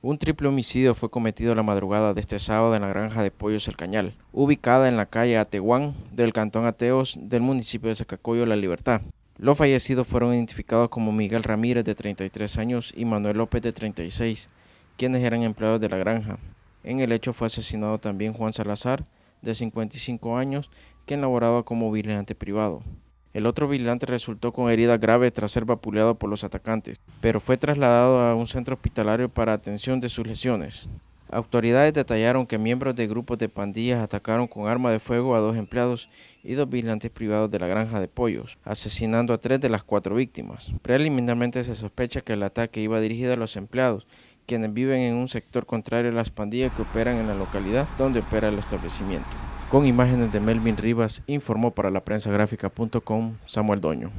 Un triple homicidio fue cometido la madrugada de este sábado en la granja de Pollos El Cañal, ubicada en la calle Ateguán del cantón Ateos del municipio de Zacacoyo La Libertad. Los fallecidos fueron identificados como Miguel Ramírez de 33 años y Manuel López de 36, quienes eran empleados de la granja. En el hecho fue asesinado también Juan Salazar de 55 años, quien laboraba como vigilante privado. El otro vigilante resultó con heridas graves tras ser vapuleado por los atacantes, pero fue trasladado a un centro hospitalario para atención de sus lesiones. Autoridades detallaron que miembros de grupos de pandillas atacaron con arma de fuego a dos empleados y dos vigilantes privados de la granja de pollos, asesinando a tres de las cuatro víctimas. Preliminarmente se sospecha que el ataque iba dirigido a los empleados, quienes viven en un sector contrario a las pandillas que operan en la localidad donde opera el establecimiento. Con imágenes de Melvin Rivas, informó para la prensa gráfica.com Samuel Doño.